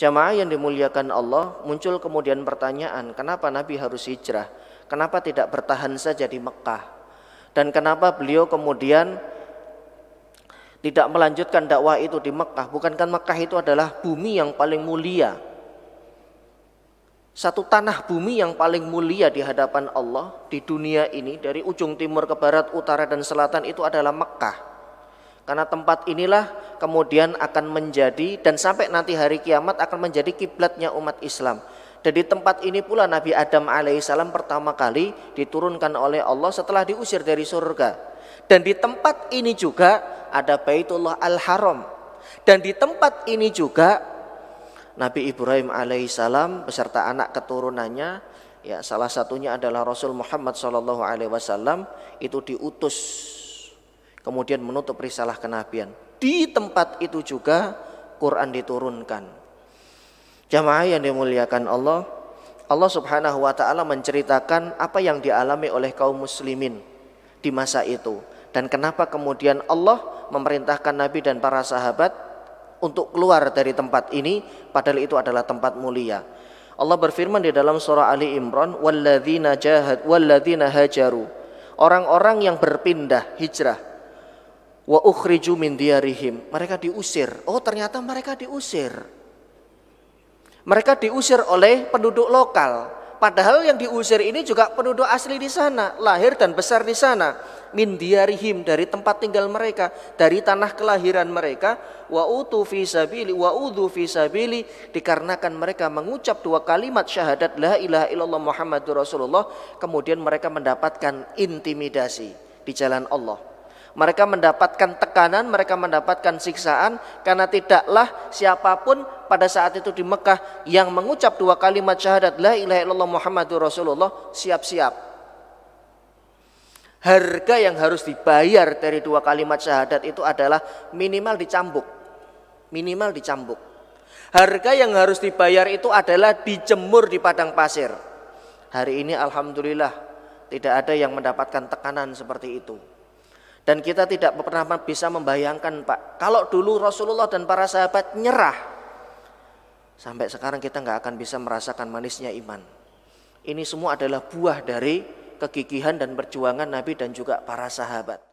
Jamaah yang dimuliakan Allah muncul kemudian pertanyaan, kenapa Nabi harus hijrah? Kenapa tidak bertahan saja di Mekah? Dan kenapa beliau kemudian tidak melanjutkan dakwah itu di Mekah? Bukankah Mekah itu adalah bumi yang paling mulia? Satu tanah bumi yang paling mulia di hadapan Allah di dunia ini dari ujung timur ke barat, utara dan selatan itu adalah Mekah. Karena tempat inilah kemudian akan menjadi dan sampai nanti hari kiamat akan menjadi kiblatnya umat Islam. Dan di tempat ini pula Nabi Adam alaihissalam pertama kali diturunkan oleh Allah setelah diusir dari surga. Dan di tempat ini juga ada Baitullah Al-Haram. Dan di tempat ini juga Nabi Ibrahim alaihissalam beserta anak keturunannya ya salah satunya adalah Rasul Muhammad saw, itu diutus kemudian menutup risalah kenabian. Di tempat itu juga Quran diturunkan. Jamaah yang dimuliakan Allah, Allah Subhanahu wa taala menceritakan apa yang dialami oleh kaum muslimin di masa itu dan kenapa kemudian Allah memerintahkan Nabi dan para sahabat untuk keluar dari tempat ini padahal itu adalah tempat mulia. Allah berfirman di dalam surah Ali Imran, "Walladzina jahad walladzina hajaru." Orang-orang yang berpindah hijrah wa ukhriju min diarihim. Mereka diusir. Oh, ternyata mereka diusir. Mereka diusir oleh penduduk lokal. Padahal yang diusir ini juga penduduk asli di sana, lahir dan besar di sana. Min diarihim dari tempat tinggal mereka, dari tanah kelahiran mereka, wa utu sabili, wa fi sabili. dikarenakan mereka mengucap dua kalimat syahadat la ilaha illallah Muhammadur Rasulullah, kemudian mereka mendapatkan intimidasi di jalan Allah mereka mendapatkan tekanan, mereka mendapatkan siksaan karena tidaklah siapapun pada saat itu di Mekah yang mengucap dua kalimat syahadat la ilaha illallah Muhammadur Rasulullah siap-siap. Harga yang harus dibayar dari dua kalimat syahadat itu adalah minimal dicambuk. Minimal dicambuk. Harga yang harus dibayar itu adalah dijemur di padang pasir. Hari ini alhamdulillah tidak ada yang mendapatkan tekanan seperti itu. Dan kita tidak pernah bisa membayangkan Pak, kalau dulu Rasulullah dan para sahabat nyerah, sampai sekarang kita nggak akan bisa merasakan manisnya iman. Ini semua adalah buah dari kegigihan dan perjuangan Nabi dan juga para sahabat.